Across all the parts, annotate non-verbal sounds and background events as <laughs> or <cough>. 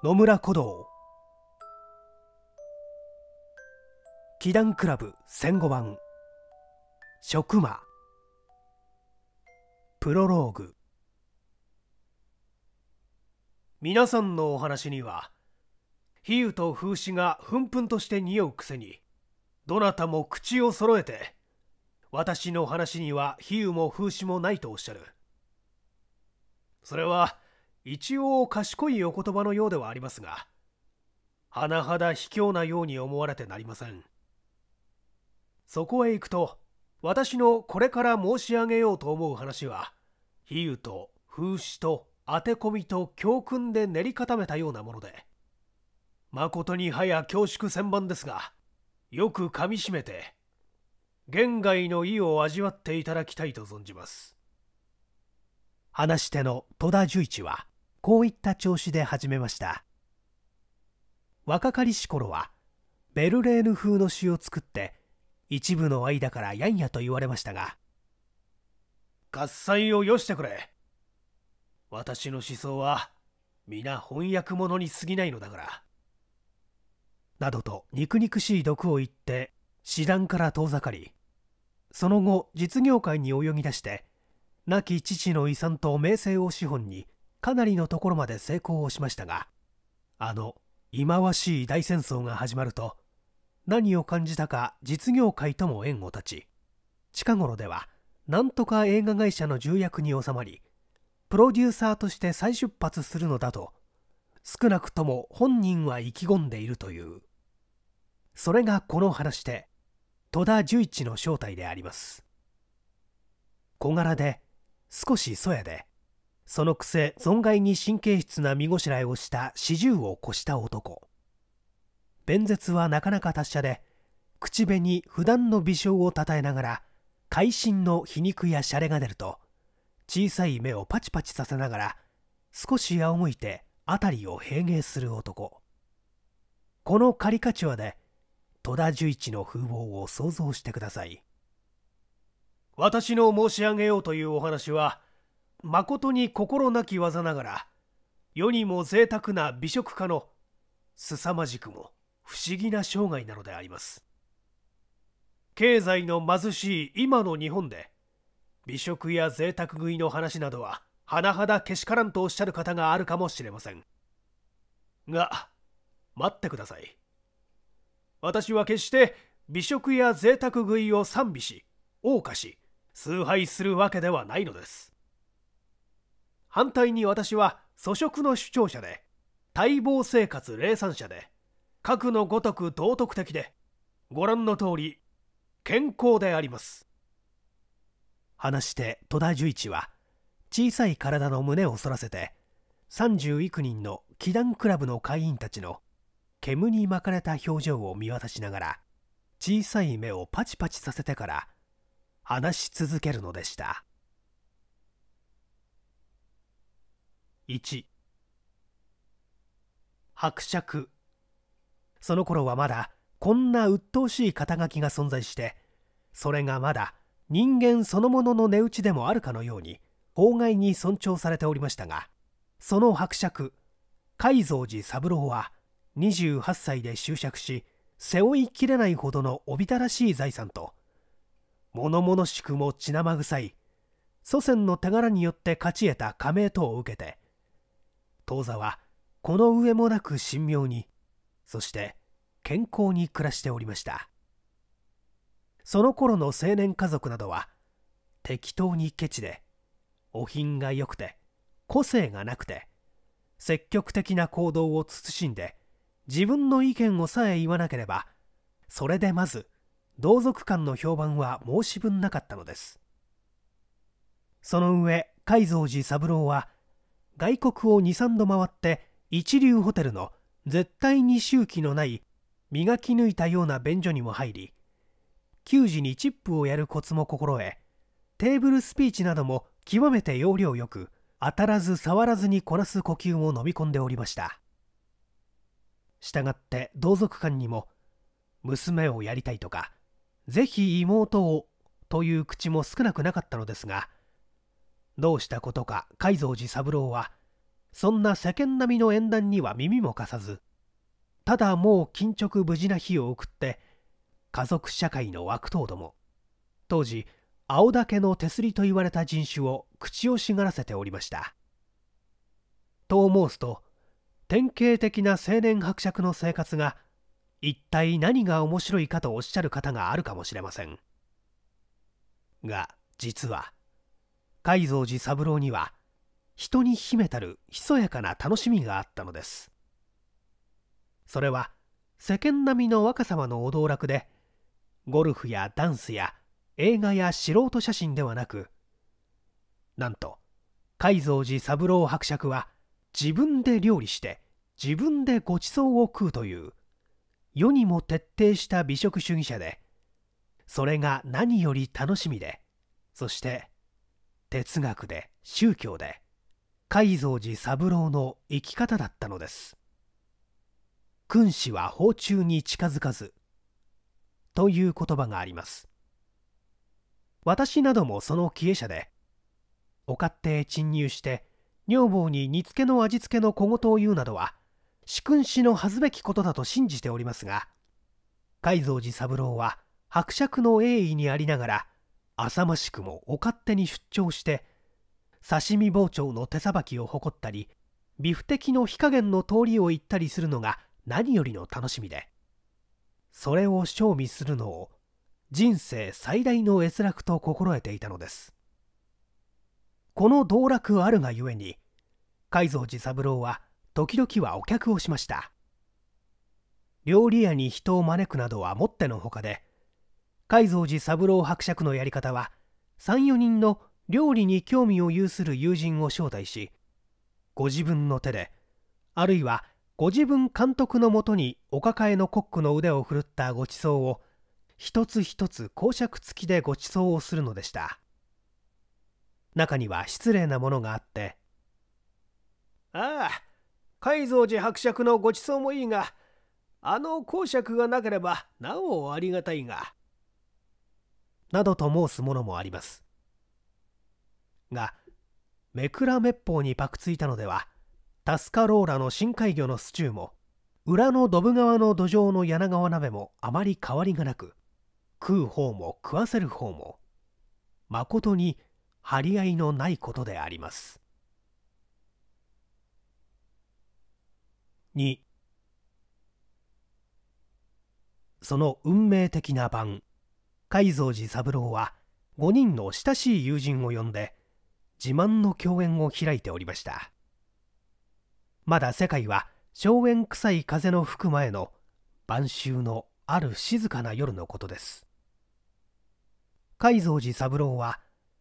野村古道祈願クラブ戦後版食魔プロローグ皆さんのお話には比喩と風刺がふんふんとして匂うくせにどなたも口を揃えて私の話には比喩も風刺もないとおっしゃるそれは一応賢いお言葉のようではありますが甚だ卑怯なように思われてなりませんそこへ行くと私のこれから申し上げようと思う話は比喩と風刺と当て込みと教訓で練り固めたようなもので誠にはや恐縮千万ですがよくかみしめて言外の意を味わっていただきたいと存じます話し手の戸田十一はこういった調子で始めました若かりし頃はベルレーヌ風の詩を作って一部の間からやんやと言われましたが喝采をよしてくれ私の思想は皆翻訳者に過ぎないのだからなどと肉肉しい毒を言って師団から遠ざかりその後実業界に泳ぎ出して亡き父の遺産と名声を資本にかなりのところまで成功をしましたがあの忌まわしい大戦争が始まると何を感じたか実業界とも縁を断ち近頃ではなんとか映画会社の重役に収まりプロデューサーとして再出発するのだと少なくとも本人は意気込んでいるというそれがこの話で戸田十一の正体であります小柄で少しそやでそのくせ存外に神経質な見ごしらえをした四十を越した男弁舌はなかなか達者で口紅不断の微笑をたたえながら会心の皮肉やシャレが出ると小さい目をパチパチさせながら少し仰向いて辺りを平迎する男このカリカチュアで戸田十一の風貌を想像してください私の申し上げようというお話は誠に心なき技ながら世にも贅沢な美食家の凄まじくも不思議な生涯なのであります経済の貧しい今の日本で美食や贅沢食いの話などは甚だけしからんとおっしゃる方があるかもしれませんが待ってください私は決して美食や贅沢食いを賛美し謳歌し崇拝するわけではないのです反対に私は粗食の主張者で待望生活霊産者で核のごとく道徳的でご覧の通り健康であります話して戸田十一は小さい体の胸を反らせて30幾人の祈願クラブの会員たちの煙に巻かれた表情を見渡しながら小さい目をパチパチさせてから話し続けるのでした。1伯爵その頃はまだこんな鬱陶しい肩書きが存在してそれがまだ人間そのものの値打ちでもあるかのように法外に尊重されておりましたがその伯爵海蔵寺三郎は28歳で執着し背負いきれないほどのおびただしい財産と物々しくも血生臭い祖先の手柄によって勝ち得た加盟等を受けて当座はこの上もなく神妙にそして健康に暮らしておりましたその頃の青年家族などは適当にケチでお品が良くて個性がなくて積極的な行動を慎んで自分の意見をさえ言わなければそれでまず同族間の評判は申し分なかったのですその上海蔵寺三郎は外国を23度回って一流ホテルの絶対に周期のない磨き抜いたような便所にも入り給仕にチップをやるコツも心得テーブルスピーチなども極めて要領よく当たらず触らずにこなす呼吸を飲み込んでおりましたしたがって同族間にも娘をやりたいとかぜひ妹をという口も少なくなかったのですがどうしたことか海蔵寺三郎はそんな世間並みの縁談には耳も貸さずただもう巾着無事な日を送って家族社会の悪党ども当時青竹の手すりと言われた人種を口をしがらせておりましたと申すと典型的な青年伯爵の生活が一体何が面白いかとおっしゃる方があるかもしれませんが実は海蔵寺三郎には人に秘めたるひそやかな楽しみがあったのですそれは世間並みの若様のお道楽でゴルフやダンスや映画や素人写真ではなくなんと海蔵寺三郎伯爵は自分で料理して自分でご馳走を食うという世にも徹底した美食主義者でそれが何より楽しみでそして哲学で宗教で海蔵寺三郎の生き方だったのです君子は法中に近づかずという言葉があります私などもその経営者でお勝手へ侵入して女房に煮付けの味付けの小言を言うなどは主君子の恥ずべきことだと信じておりますが海蔵寺三郎は伯爵の栄意にありながら浅ましくもお勝手に出張して刺身包丁の手さばきを誇ったりビフテキの火加減の通りを行ったりするのが何よりの楽しみでそれを賞味するのを人生最大の閲楽と心得ていたのですこの道楽あるがゆえに海蔵寺三郎は時々はお客をしました料理屋に人を招くなどはもってのほかで海蔵寺三郎伯爵のやり方は34人の料理に興味を有する友人を招待しご自分の手であるいはご自分監督のもとにお抱えのコックの腕を振るったごちそうを一つ一つ講釈付きでごちそうをするのでした中には失礼なものがあって「ああ海蔵寺伯爵のごちそうもいいがあの講釈がなければなおありがたいがなどと申すものもありますがめっぽうにパクついたのではタスカローラの深海魚のスチューも裏のドブ川の土壌の柳川鍋もあまり変わりがなく食う方も食わせる方もまことに張り合いのないことであります2その運命的な晩海蔵寺三郎は5人の親しい友人を呼んで自慢の共演を開いておりましたまだ世界は荘園臭い風の吹く前の晩秋のある静かな夜のことです海蔵寺三郎は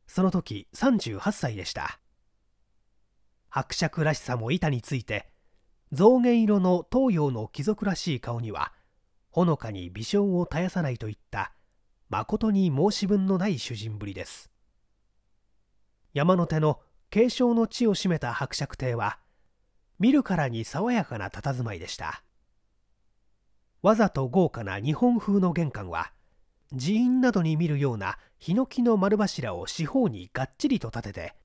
その時38歳でした伯爵らしさも板について象牙色の東洋の貴族らしい顔にはほのかに微笑を絶やさないといった誠に申し分のない主人ぶりです山手の継承の地を占めた伯爵邸は見るからに爽やかな佇まいでしたわざと豪華な日本風の玄関は寺院などに見るようなヒノキの丸柱を四方にがっちりと立てて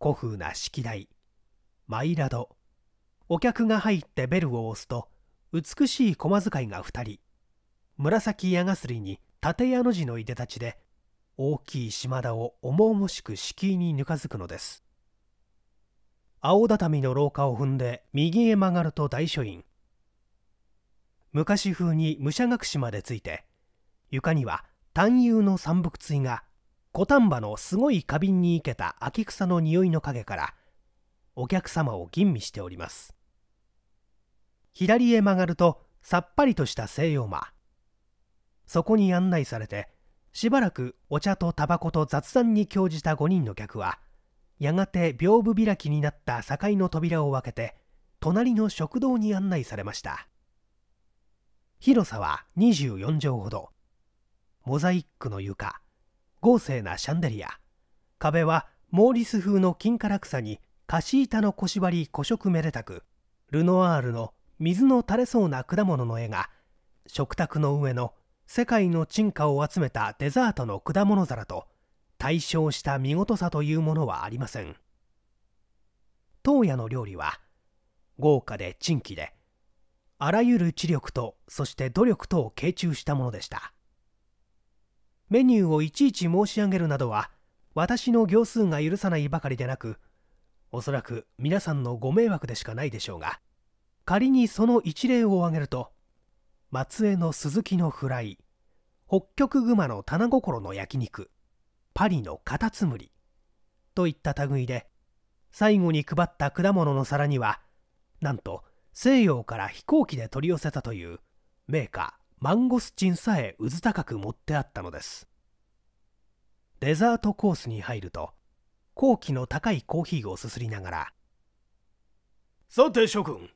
古風な式台マイラドお客が入ってベルを押すと美しい駒使いが2人紫矢がすりに立屋の字のいでたちで大きい島田を重々しく敷居にぬかづくのです青畳の廊下を踏んで右へ曲がると大書院昔風に武者隠しまでついて床には単釉の三伏椎が古丹波のすごい花瓶に生けた秋草の匂いの影からお客様を吟味しております左へ曲がるとさっぱりとした西洋間そこに案内されてしばらくお茶とタバコと雑談に興じた5人の客はやがて屏風開きになった境の扉を開けて隣の食堂に案内されました広さは24畳ほどモザイックの床豪勢なシャンデリア壁はモーリス風の金唐草に菓子板の腰張り古色めでたくルノワールの水の垂れそうな果物の絵が食卓の上の世界の沈下を集めたデザートの果物皿と対照した見事さというものはありません当屋の料理は豪華で珍奇であらゆる知力とそして努力とを傾注したものでしたメニューをいちいち申し上げるなどは私の行数が許さないばかりでなくおそらく皆さんのご迷惑でしかないでしょうが仮にその一例を挙げると松江の鈴木のフライ北極熊の棚心の焼肉パリのカタツムリといった類で最後に配った果物の皿にはなんと西洋から飛行機で取り寄せたという名家マンゴスチンさえうず高く持ってあったのですデザートコースに入ると高期の高いコーヒーをすすりながら「さて諸君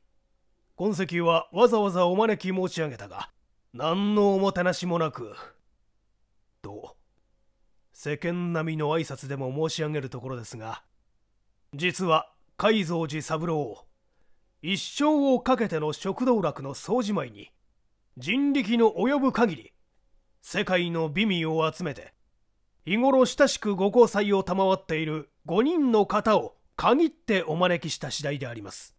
今石はわざわざお招き申し上げたが何のおもてなしもなくと世間並みの挨拶でも申し上げるところですが実は海蔵寺三郎一生をかけての食道楽の総じまいに人力の及ぶ限り世界の美味を集めて日頃親しくご交際を賜っている5人の方を限ってお招きした次第であります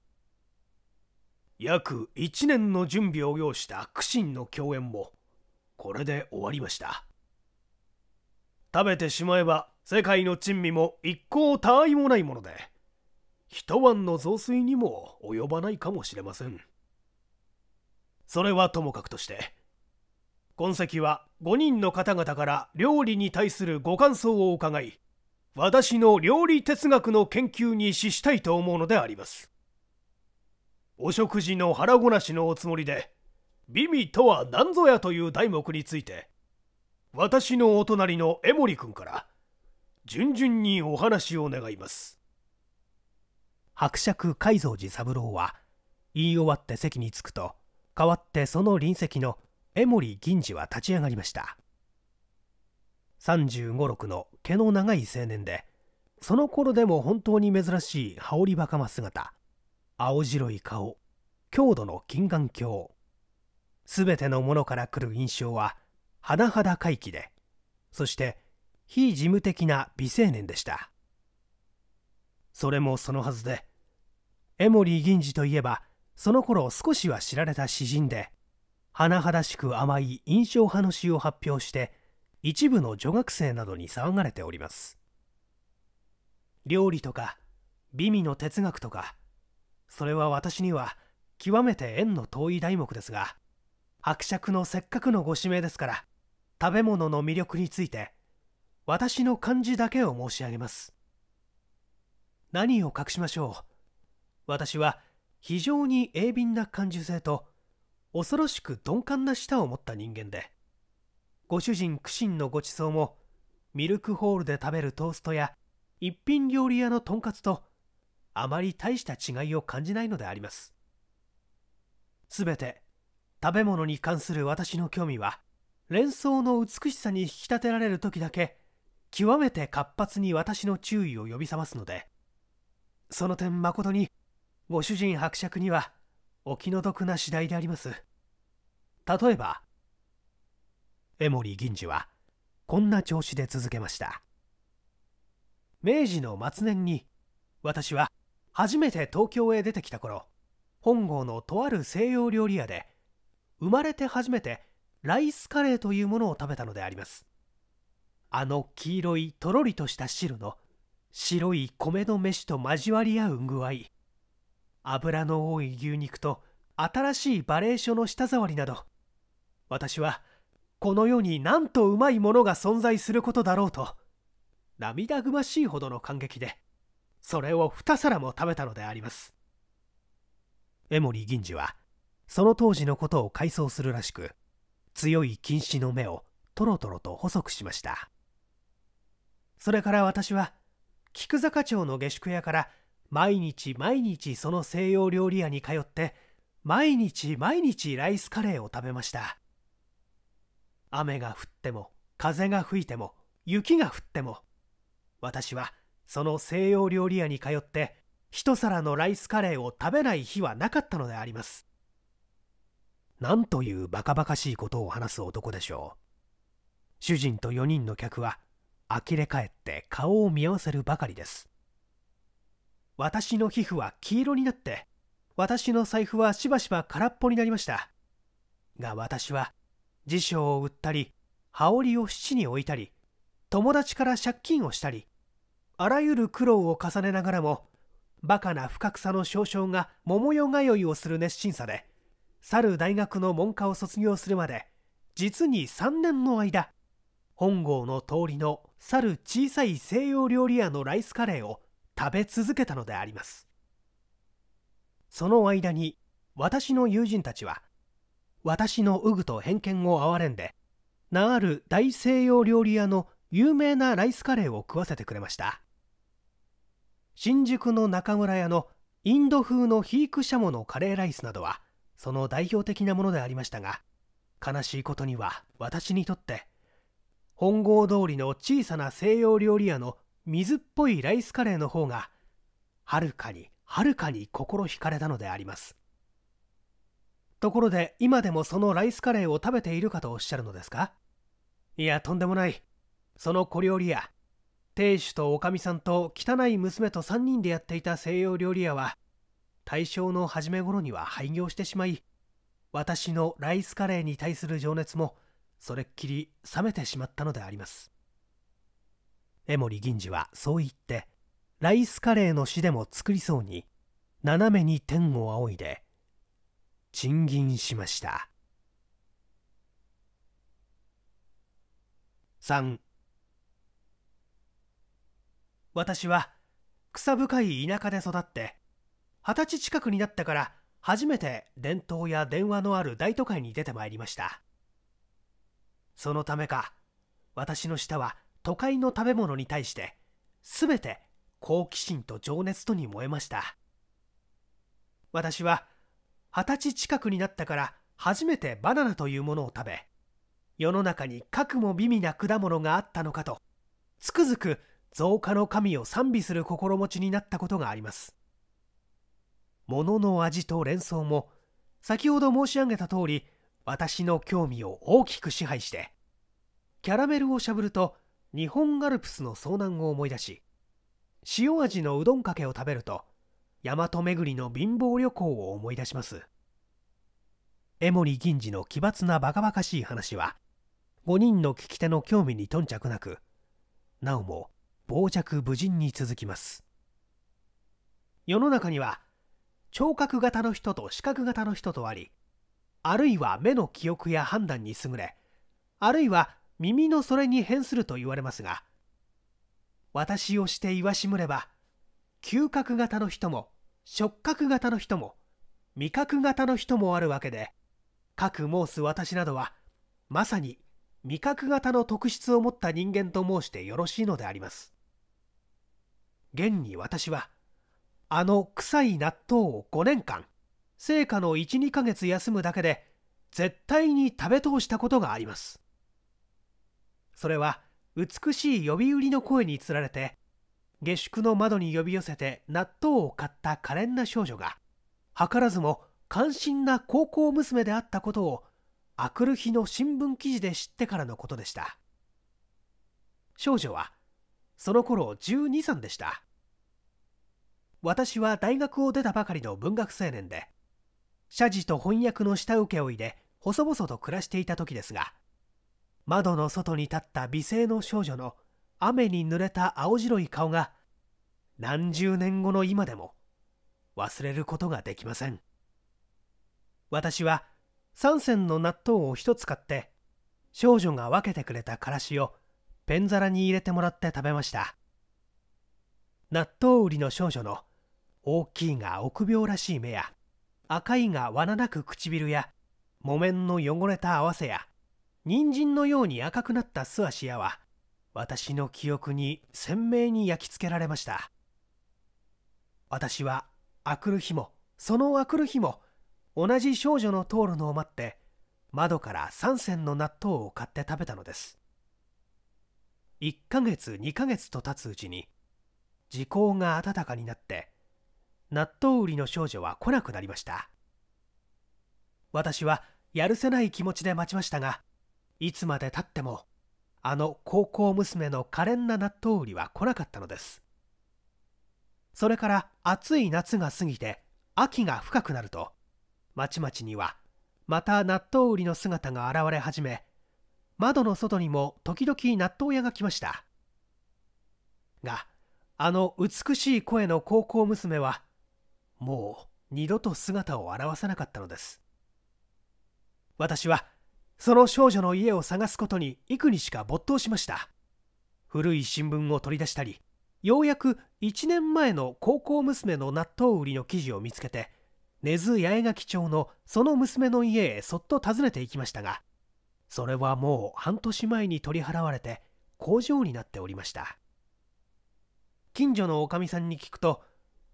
約1年の準備を要した苦心の共演もこれで終わりました食べてしまえば世界の珍味も一向他愛もないもので一晩の増水にも及ばないかもしれませんそれはともかくとして今席は5人の方々から料理に対するご感想を伺い私の料理哲学の研究に資したいと思うのでありますお食事の腹ごなしのおつもりで美味とは何ぞやという題目について私のお隣の江守君から順々にお話を願います伯爵海蔵寺三郎は言い終わって席に着くと代わってその隣席の江守銀次は立ち上がりました3 5六の毛の長い青年でその頃でも本当に珍しい羽織袴姿青白い顔強度の金眼鏡すべてのものからくる印象は甚だ怪奇でそして非事務的な美青年でしたそれもそのはずで江守銀次といえばその頃少しは知られた詩人で甚だしく甘い印象派の詩を発表して一部の女学生などに騒がれております料理とか美味の哲学とかそれは私には極めて縁の遠い題目ですが伯爵のせっかくのご指名ですから食べ物の魅力について私の感じだけを申し上げます何を隠しましょう私は非常に鋭敏な感受性と恐ろしく鈍感な舌を持った人間でご主人苦心のご馳走もミルクホールで食べるトーストや一品料理屋のとんかつとあまり大した違いを感じないのであります。すべて食べ物に関する私の興味は連想の美しさに引き立てられる時だけ極めて活発に私の注意を呼び覚ますのでその点誠にご主人伯爵にはお気の毒な次第であります例えば江守銀次はこんな調子で続けました明治の末年に私は初めて東京へ出てきた頃本郷のとある西洋料理屋で生まれて初めてライスカレーというものを食べたのでありますあの黄色いとろりとした汁の白い米の飯と交わり合う具合脂の多い牛肉と新しいバレー書の舌触りなど私はこの世になんとうまいものが存在することだろうと涙ぐましいほどの感激でそれを2皿も食べたのであります江守銀次はその当時のことを回想するらしく強い禁止の目をとろとろと細くしましたそれから私は菊坂町の下宿屋から毎日毎日その西洋料理屋に通って毎日毎日ライスカレーを食べました雨が降っても風が吹いても雪が降っても私はその西洋料理屋に通って一皿のライスカレーを食べない日はなかったのでありますなんというバカバカしいことを話す男でしょう主人と4人の客は呆れ返って顔を見合わせるばかりです私の皮膚は黄色になって私の財布はしばしば空っぽになりましたが私は辞書を売ったり羽織を七に置いたり友達から借金をしたりあらゆる苦労を重ねながらもバカな深草の少将が桃代通いをする熱心さで去る大学の門下を卒業するまで実に3年の間本郷の通りの去る小さい西洋料理屋のライスカレーを食べ続けたのでありますその間に私の友人たちは私のウグと偏見を憐れんで名ある大西洋料理屋の有名なライスカレーを食わせてくれました新宿の中村屋のインド風のヒークシャモのカレーライスなどはその代表的なものでありましたが悲しいことには私にとって本郷通りの小さな西洋料理屋の水っぽいライスカレーの方がはるかにはるかに心惹かれたのでありますところで今でもそのライスカレーを食べているかとおっしゃるのですかいやとんでもないその小料理屋亭主とおかみさんと汚い娘と3人でやっていた西洋料理屋は大正の初め頃には廃業してしまい私のライスカレーに対する情熱もそれっきり冷めてしまったのであります江守銀次はそう言ってライスカレーの詩でも作りそうに斜めに天を仰いで賃金しました3私は草深い田舎で育って二十歳近くになったから初めて伝統や電話のある大都会に出てまいりましたそのためか私の舌は都会の食べ物に対して全て好奇心と情熱とに燃えました私は二十歳近くになったから初めてバナナというものを食べ世の中にかくも美味な果物があったのかとつくづく増加の神を賛美する心持ちになったことがあります物の味と連想も先ほど申し上げた通り私の興味を大きく支配してキャラメルをしゃぶると日本アルプスの遭難を思い出し塩味のうどんかけを食べると大和巡りの貧乏旅行を思い出します江守銀次の奇抜なバカバカしい話は5人の聞き手の興味に頓着なくなおも傍若無人に続きます世の中には聴覚型の人と視覚型の人とありあるいは目の記憶や判断に優れあるいは耳のそれに変すると言われますが私をして言わしむれば嗅覚型の人も触覚型の人も味覚型の人もあるわけで各申す私などはまさに味覚型の特質を持った人間と申してよろしいのであります現に私はあの臭い納豆を5年間成果の12ヶ月休むだけで絶対に食べ通したことがありますそれは美しい呼び売りの声につられて下宿の窓に呼び寄せて納豆を買った可憐な少女が図らずも関心な高校娘であったことをあくる日の新聞記事で知ってからのことでした少女はその頃12歳でした私は大学を出たばかりの文学青年で社事と翻訳の下請け負で細々と暮らしていた時ですが窓の外に立った美声の少女の雨に濡れた青白い顔が何十年後の今でも忘れることができません私は3銭の納豆を1つ買って少女が分けてくれたからしをペン皿に入れてもらって食べました納豆売りの少女の大きいが臆病らしい目や赤いが罠なく唇や木綿の汚れた合わせや人参のように赤くなった素足やは私の記憶に鮮明に焼き付けられました私はあくる日もそのあくる日も同じ少女の通るのを待って窓から3銭の納豆を買って食べたのです1ヶ月2ヶ月と経つうちに時効が暖かになって納豆売りの少女は来なくなりました私はやるせない気持ちで待ちましたがいつまでたってもあの高校娘の可憐な納豆売りは来なかったのですそれから暑い夏が過ぎて秋が深くなるとまちまちにはまた納豆売りの姿が現れ始め窓の外にも時々納豆屋が来ましたがあの美しい声の高校娘はもう二度と姿を現さなかったのです私はその少女の家を探すことに幾にしか没頭しました古い新聞を取り出したりようやく1年前の高校娘の納豆売りの記事を見つけて根津八重垣町のその娘の家へそっと訪ねていきましたがそれはもう半年前に取り払われて工場になっておりました近所のおかみさんに聞くと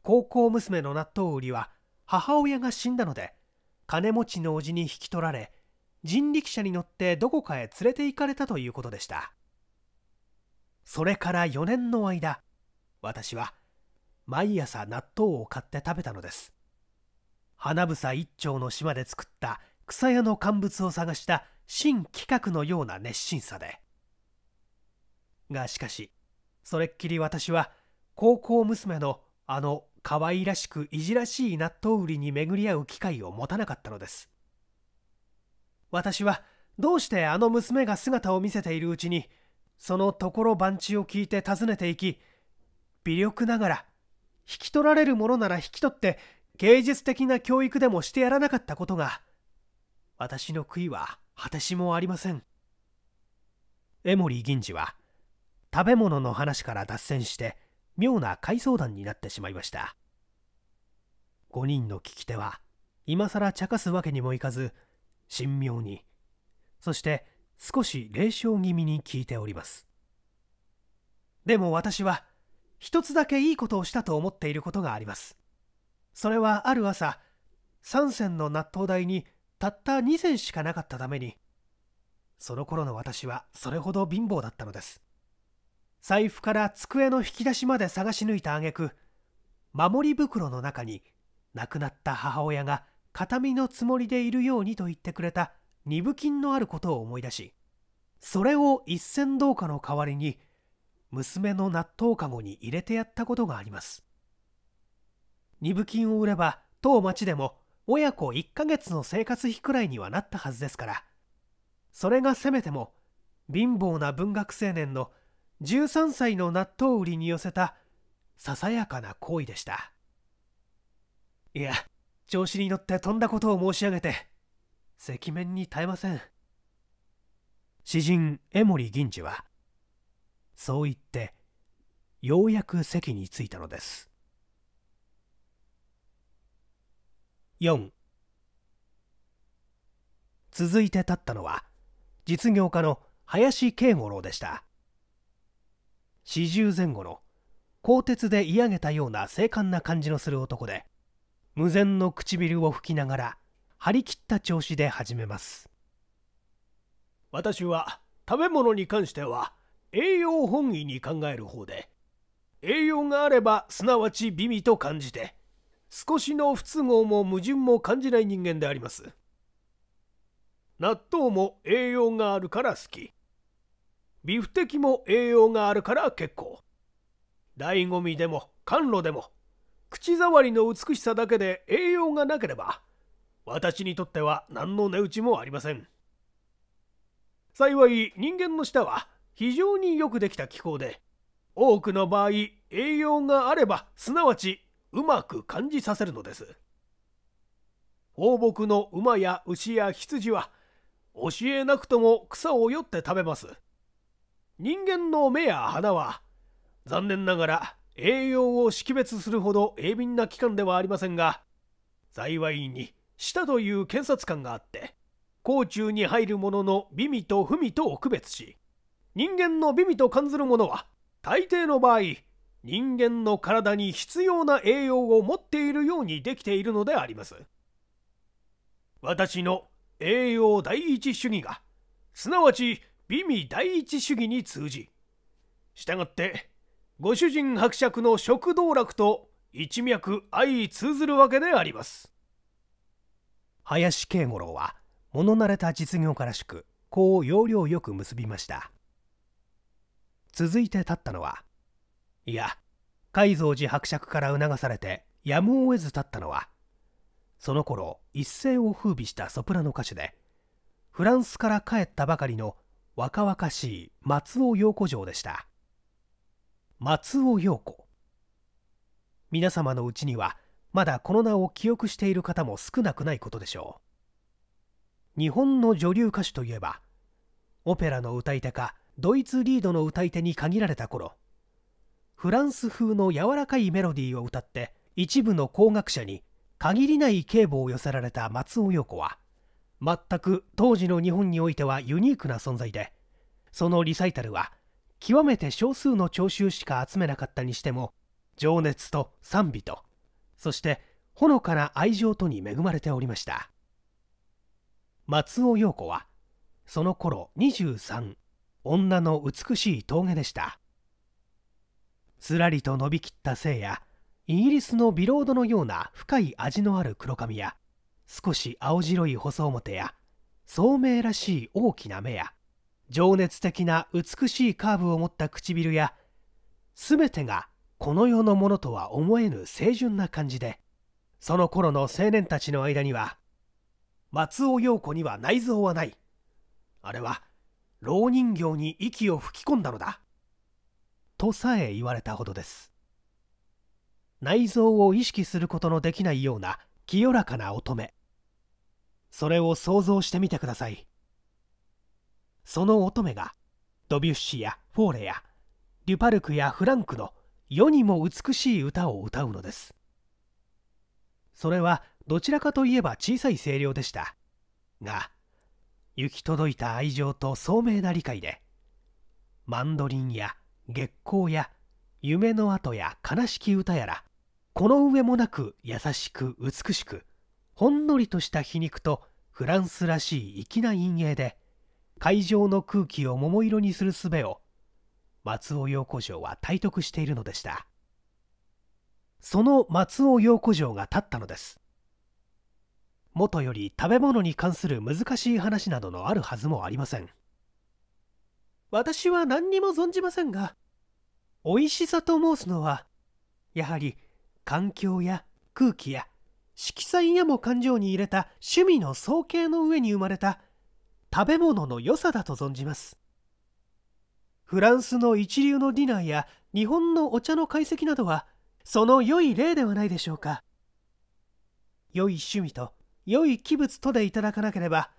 高校娘の納豆売りは母親が死んだので金持ちの叔父に引き取られ人力車に乗ってどこかへ連れて行かれたということでしたそれから4年の間私は毎朝納豆を買って食べたのです花房一丁の島で作った草屋の乾物を探した新企画のような熱心さでがしかしそれっきり私は高校娘のあの可愛らしくいじらしい納豆売りに巡り合う機会を持たなかったのです私はどうしてあの娘が姿を見せているうちにそのところ番地を聞いて訪ねていき微力ながら引き取られるものなら引き取って芸術的な教育でもしてやらなかったことが私の悔いは果てしもありません江守銀次は食べ物の話から脱線して妙な回想談になってしまいました5人の聞き手は今更茶化すわけにもいかず神妙にそして少し冷笑気味に聞いておりますでも私は一つだけいいことをしたと思っていることがありますそれはある朝3銭の納豆代にたった2銭しかなかったためにその頃の私はそれほど貧乏だったのです財布から机の引き出しまで探し抜いた挙句守り袋の中に亡くなった母親が形見のつもりでいるようにと言ってくれた二部金のあることを思い出しそれを一銭銅貨の代わりに娘の納豆かごに入れてやったことがあります二部金を売れば当町でも親子1ヶ月の生活費くらいにはなったはずですからそれがせめても貧乏な文学青年の13歳の納豆売りに寄せたささやかな行為でしたいや調子に乗ってとんだことを申し上げて赤面に耐えません詩人江守銀次はそう言ってようやく席に着いたのです4続いて立ったのは実業家の林慶五郎でした四十前後の鋼鉄で嫌上げたような精悍な感じのする男で無前の唇を拭きながら張り切った調子で始めます私は食べ物に関しては栄養本位に考える方で栄養があればすなわち美味と感じて少しの不都合も矛盾も感じない人間であります納豆も栄養があるから好きビフテキも栄養があるから結構醍醐味でも甘露でも口触りの美しさだけで栄養がなければ私にとっては何の値打ちもありません幸い人間の舌は非常によくできた気候で多くの場合栄養があればすなわちうまく感じさせるのです放牧の馬や牛や羊は教えなくとも草をよって食べます人間の目や鼻は残念ながら栄養を識別するほど鋭敏な器官ではありませんが幸いに舌という検察官があって甲虫に入るものの美味と不味とを区別し人間の美味と感ずるものは大抵の場合人間の体に必要な栄養を持っているようにできているのであります私の栄養第一主義がすなわち美味第一主義に通じしたがってご主人伯爵の食道楽と一脈相通ずるわけであります林慶五郎は物慣れた実業家らしくこう要領よく結びました続いて立ったのはいや海蔵寺伯爵から促されてやむを得ず立ったのはその頃一世を風靡したソプラノ歌手でフランスから帰ったばかりの若々しい松尾陽子城でした松尾陽子皆様のうちにはまだこの名を記憶している方も少なくないことでしょう日本の女流歌手といえばオペラの歌い手かドイツリードの歌い手に限られた頃フランス風の柔らかいメロディーを歌って一部の工学者に限りない警護を寄せられた松尾陽子は全く当時の日本においてはユニークな存在でそのリサイタルは極めて少数の聴衆しか集めなかったにしても情熱と賛美とそしてほのかな愛情とに恵まれておりました松尾陽子はその頃23女の美しい峠でしたすらりと伸びきった背やイギリスのビロードのような深い味のある黒髪や少し青白い細表や聡明らしい大きな目や情熱的な美しいカーブを持った唇や全てがこの世のものとは思えぬ清純な感じでその頃の青年たちの間には松尾陽子には内臓はないあれは老人形に息を吹き込んだのだとさえ言われたほどです内臓を意識することのできないような清らかな乙女それを想像してみてくださいその乙女がドビュッシーやフォーレやデュパルクやフランクの世にも美しい歌を歌うのですそれはどちらかといえば小さい声量でしたが行き届いた愛情と聡明な理解でマンドリンや月光や夢の跡や悲しき歌やらこの上もなく優しく美しくほんのりとした皮肉とフランスらしい粋な陰影で会場の空気を桃色にする術を松尾陽子城は体得しているのでしたその松尾陽子城が立ったのですもとより食べ物に関する難しい話などのあるはずもありません私は何にも存じませんが美味しさと申すのはやはり環境や空気や色彩やも感情に入れた趣味の総計の上に生まれた食べ物の良さだと存じますフランスの一流のディナーや日本のお茶の解析などはその良い例ではないでしょうか良い趣味と良い器物とでいただかなければ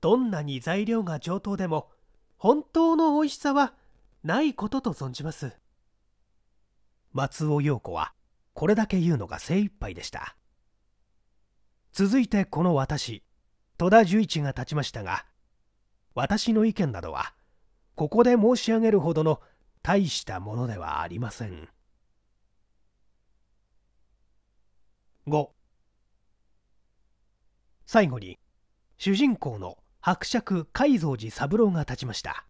どんなに材料が上等でも本当の美味しさはないことと存じます松尾陽子はこれだけ言うのが精一杯でした続いてこの私戸田十一が立ちましたが私の意見などはここで申し上げるほどの大したものではありません5最後に主人公の伯爵海蔵寺三郎が立ちました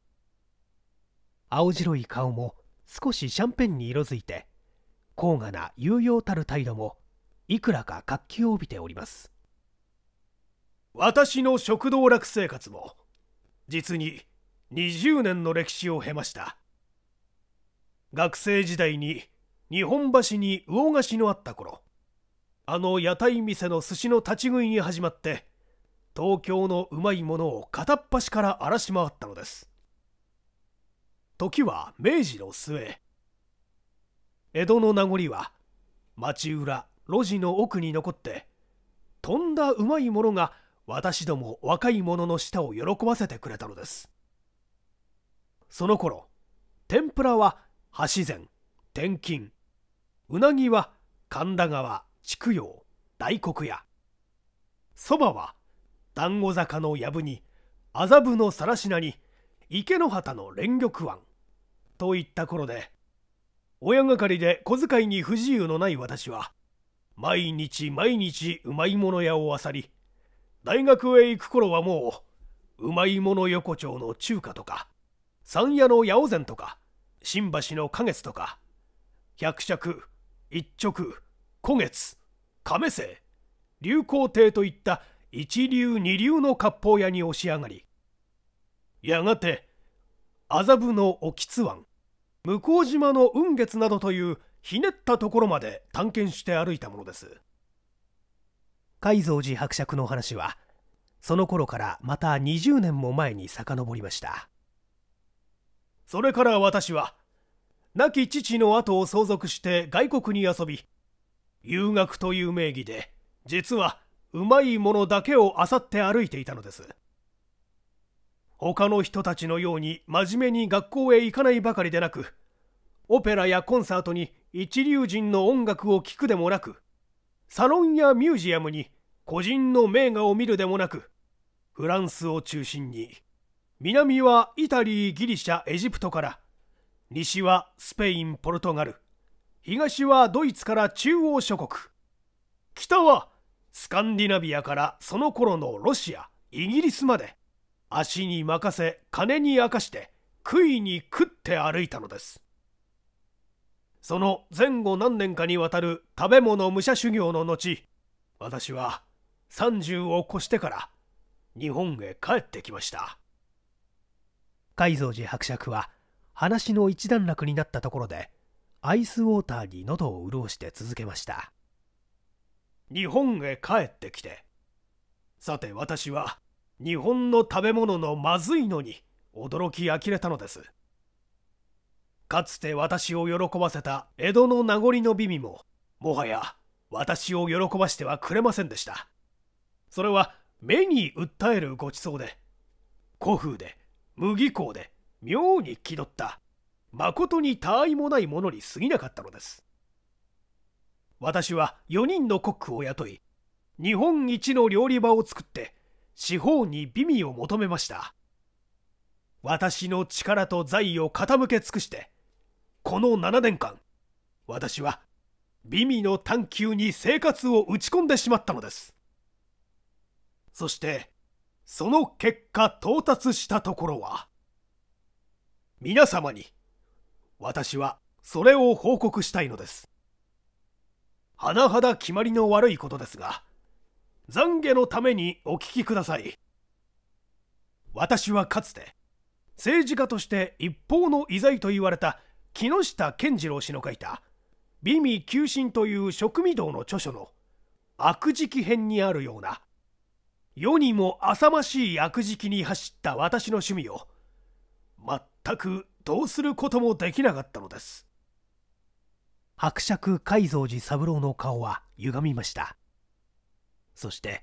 青白い顔も少しシャンペンに色づいて高雅な有用たる態度もいくらか活気を帯びております私の食道楽生活も実に20年の歴史を経ました学生時代に日本橋に魚菓子のあった頃あの屋台店の寿司の立ち食いに始まって東京のうまいものを片っ端から荒らし回ったのです時は明治の末江戸の名残は町浦路地の奥に残ってとんだうまいものが私ども若い者の舌を喜ばせてくれたのですその頃天ぷらは橋膳天金うなぎは神田川筑陽大黒屋そばは団子坂の藪に麻布の更科に池の旗の連玉湾といった頃で親がかりで小遣いに不自由のない私は毎日毎日うまいもの屋をあさり大学へ行く頃はもううまいもの横丁の中華とか山屋の八百膳とか新橋の花月とか百尺一直古月亀生流行亭といった一流二流の割烹屋に押し上がりやがて麻布の興津湾向島の雲月などというひねったところまで探検して歩いたものです海蔵寺伯爵の話はその頃からまた20年も前に遡りましたそれから私は亡き父の後を相続して外国に遊び遊学という名義で実はうまいものだけを漁って歩いていたのです他の人たちのように真面目に学校へ行かないばかりでなくオペラやコンサートに一流人の音楽を聴くでもなくサロンやミュージアムに個人の名画を見るでもなくフランスを中心に南はイタリーギリシャエジプトから西はスペインポルトガル東はドイツから中央諸国北はスカンディナビアからその頃のロシアイギリスまで足に任せ金に明かして杭いに食って歩いたのですその前後何年かにわたる食べ物武者修行の後私は30を越してから日本へ帰ってきました海蔵寺伯爵は話の一段落になったところでアイスウォーターに喉を潤して続けました日本へ帰ってきてさて私は日本の食べ物のまずいのに驚き呆れたのですかつて私を喜ばせた江戸の名残の美味ももはや私を喜ばしてはくれませんでしたそれは目に訴えるごちそうで古風で麦香で妙に気取った誠に他愛もないものに過ぎなかったのです私は4人のコックを雇い日本一の料理場を作って四方に美味を求めました私の力と財を傾け尽くしてこの7年間私は美味の探求に生活を打ち込んでしまったのですそしてその結果到達したところは皆様に私はそれを報告したいのです甚だ決まりの悪いことですが懺悔のためにお聞きください私はかつて政治家として一方の異罪と言われた木下健次郎氏の書いた「美味求心」という食味道の著書の「悪食編」にあるような世にも浅ましい悪食に走った私の趣味を全くどうすることもできなかったのです伯爵海蔵寺三郎の顔は歪みましたそして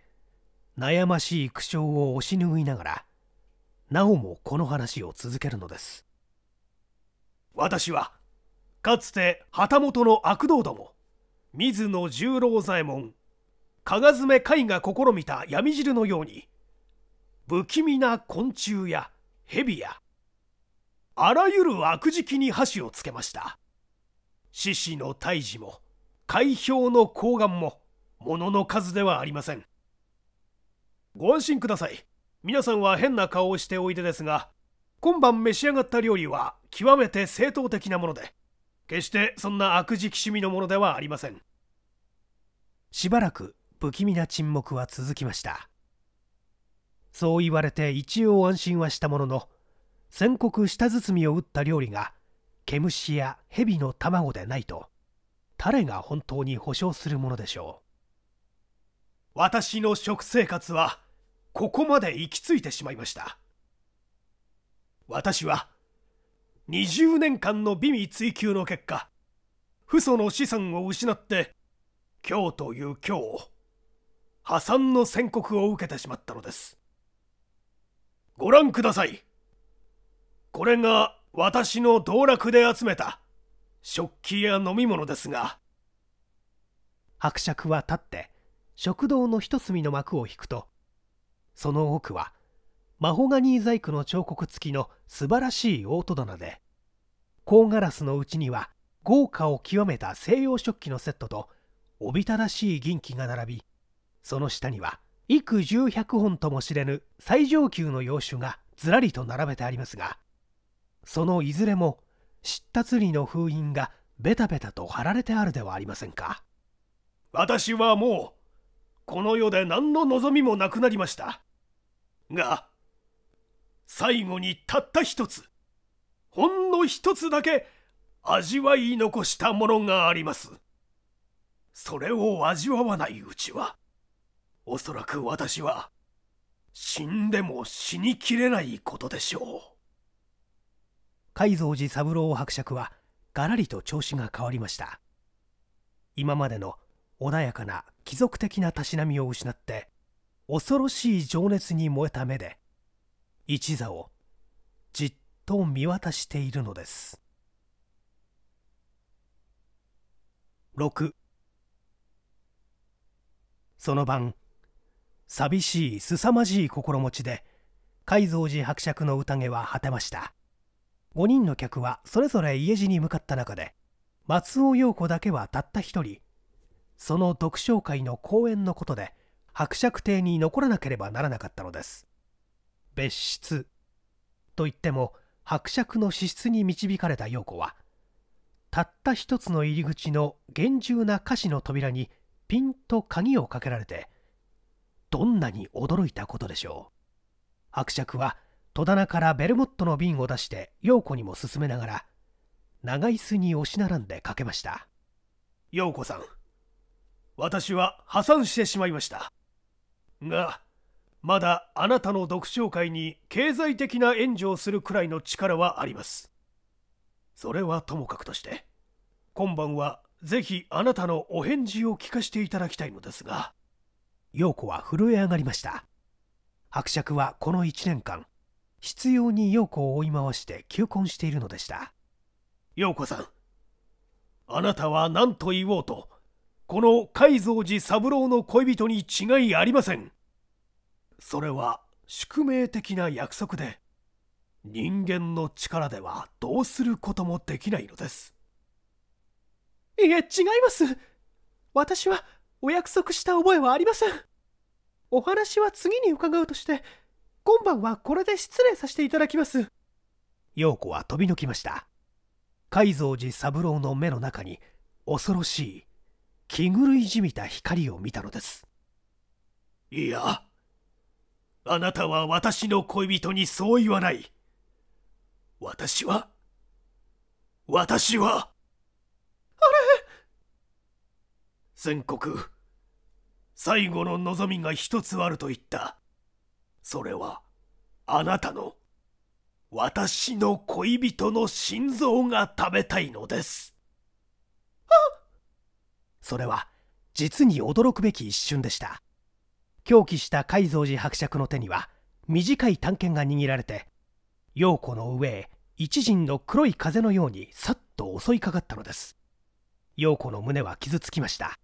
悩ましい苦笑を押し拭いながらなおもこの話を続けるのです私はかつて旗本の悪道ども水野十郎左衛門加賀爪甲斐が試みた闇汁のように不気味な昆虫や蛇やあらゆる悪敷に箸をつけました獅子の胎児も海氷の睾丸も物の数ではありませんご安心ください皆さんは変な顔をしておいでですが今晩召し上がった料理は極めて正当的なもので決してそんな悪事き趣味のものではありませんしばらく不気味な沈黙は続きましたそう言われて一応安心はしたものの宣告舌包みを打った料理が毛虫や蛇の卵でないと誰が本当に保証するものでしょう私の食生活はここまで行き着いてしまいました私は20年間の美味追求の結果父祖の資産を失って今日という今日破産の宣告を受けてしまったのですご覧くださいこれが私の道楽で集めた食器や飲み物ですが伯爵は立って食堂の一隅の幕を引くとその奥はマホガニー細工の彫刻付きの素晴らしい大戸棚で高ガラスのうちには豪華を極めた西洋食器のセットとおびただしい銀器が並びその下には幾十百本とも知れぬ最上級の洋酒がずらりと並べてありますがそのいずれも知った釣りの封印がベタベタと貼られてあるではありませんか私はもうこの世で何の望みもなくなりましたが最後にたった一つほんの一つだけ味わい残したものがありますそれを味わわないうちはおそらく私は死んでも死にきれないことでしょう海蔵寺三郎伯爵はがらりと調子が変わりました今までの穏やかな貴族的なたしなみを失って恐ろしい情熱に燃えた目で一座をじっと見渡しているのです6その晩寂しい凄まじい心持ちで海蔵寺伯爵の宴は果てました5人の客はそれぞれ家路に向かった中で松尾陽子だけはたった一人その読書会の講演のことで伯爵邸に残らなければならなかったのです別室といっても伯爵の資質に導かれた陽子はたった一つの入り口の厳重な菓子の扉にピンと鍵をかけられてどんなに驚いたことでしょう伯爵は戸棚からベルモットの瓶を出して陽子にも勧めながら長椅子に押し並んでかけました陽子さん私は破産してしまいましたがまだあなたの読書会に経済的な援助をするくらいの力はあります。それはともかくとして、今晩はぜひあなたのお返事を聞かせていただきたいのですが。陽子は震え上がりました。伯爵はこの1年間、執拗に陽子を追い回して求婚しているのでした。陽子さん、あなたは何と言おうと、この海蔵寺三郎の恋人に違いありません。それは宿命的な約束で人間の力ではどうすることもできないのですいえ違います私はお約束した覚えはありませんお話は次に伺うとして今晩はこれで失礼させていただきます陽子は飛び抜きました海蔵寺三郎の目の中に恐ろしい気狂いじみた光を見たのですいやあなたは私の恋人にそう言わない。私は私はあれ全国、最後の望みが一つあると言った。それは、あなたの、私の恋人の心臓が食べたいのです。あそれは、実に驚くべき一瞬でした。狂気した海蔵寺伯爵の手には短い短剣が握られて陽子の上へ一陣の黒い風のようにさっと襲いかかったのです陽子の胸は傷つきました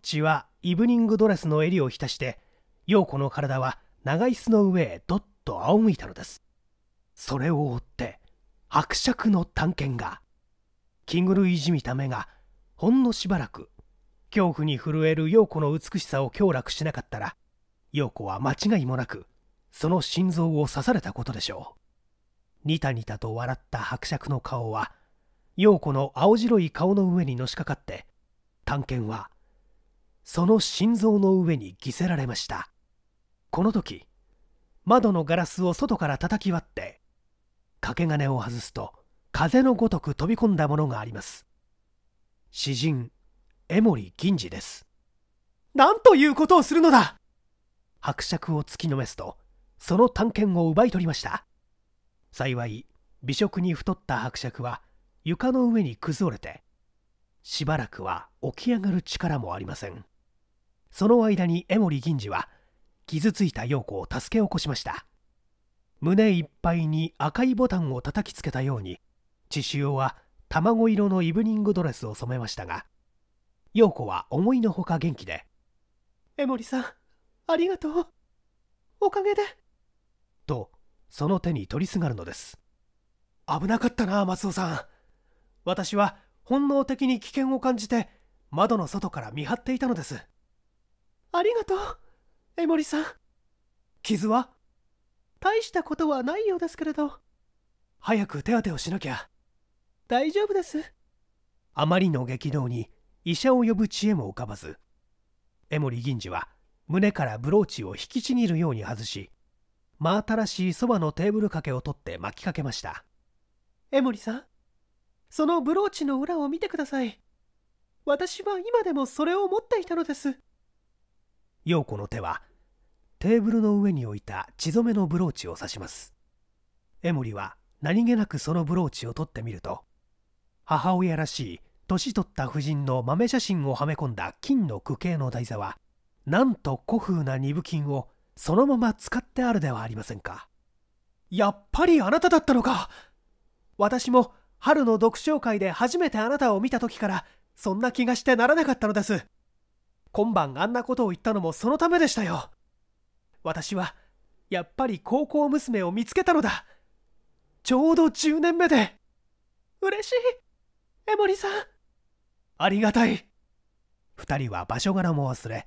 血はイブニングドレスの襟を浸して陽子の体は長椅子の上へどっと仰向いたのですそれを追って伯爵の探検が気狂いじみた目がほんのしばらく恐怖に震える陽子の美しさを強楽しなかったら陽子は間違いもなくその心臓を刺されたことでしょうニタニタと笑った伯爵の顔は陽子の青白い顔の上にのしかかって探検はその心臓の上に着せられましたこの時窓のガラスを外から叩き割って掛け金を外すと風のごとく飛び込んだものがあります詩人江守銀次ですなんということをするのだ伯爵を突きのめすとその探検を奪い取りました幸い美食に太った伯爵は床の上に崩れてしばらくは起き上がる力もありませんその間に江守銀次は傷ついた陽子を助け起こしました胸いっぱいに赤いボタンを叩きつけたように子潮は卵色のイブニングドレスを染めましたが陽子は思いのほか元気で「江守さんありがとうおかげでとその手に取りすがるのです危なかったな松尾さん私は本能的に危険を感じて窓の外から見張っていたのですありがとう江守さん傷は大したことはないようですけれど早く手当てをしなきゃ大丈夫ですあまりの激動に医者を呼ぶ知恵も浮かばず江守銀次は胸からブローチを引きちぎるように外し真新しいそばのテーブル掛けを取って巻きかけました江守さんそのブローチの裏を見てください私は今でもそれを持っていたのです陽子の手はテーブルの上に置いた血染めのブローチを指します江守は何気なくそのブローチを取ってみると母親らしい年取った夫人の豆写真をはめ込んだ金の区形の台座はなんと古風な二部金をそのまま使ってあるではありませんかやっぱりあなただったのか私も春の読書会で初めてあなたを見た時からそんな気がしてならなかったのです今晩あんなことを言ったのもそのためでしたよ私はやっぱり高校娘を見つけたのだちょうど10年目で嬉しい江守さんありがたい2人は場所柄も忘れ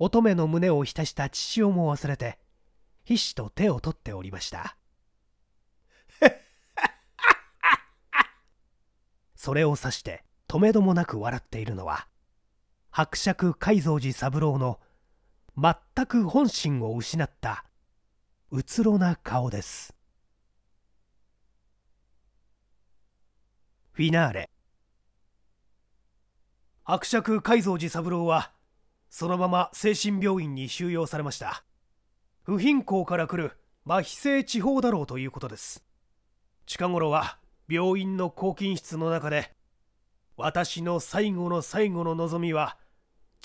乙女の胸を浸した父親も忘れて必死と手を取っておりました <laughs> それを指して止めどもなく笑っているのは伯爵海蔵寺三郎の全く本心を失ったうつろな顔ですフィナーレ伯爵海蔵寺三郎はそのまま精神病院に収容されました不貧困から来る麻痺性地方だろうということです近頃は病院の抗菌室の中で私の最後の最後の望みは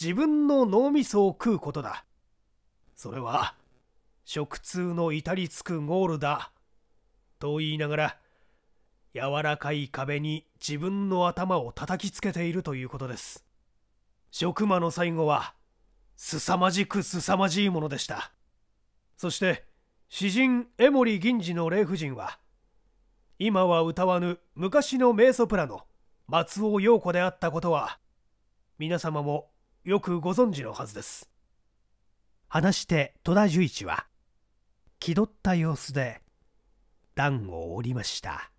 自分の脳みそを食うことだそれは食通の至りつくゴールだと言いながら柔らかい壁に自分の頭を叩きつけているということです職魔の最後は凄まじく凄まじいものでしたそして詩人江守銀次の霊婦人は今は歌わぬ昔の名ソプラノ松尾陽子であったことは皆様もよくご存知のはずです話して戸田十一は気取った様子で暖を折りました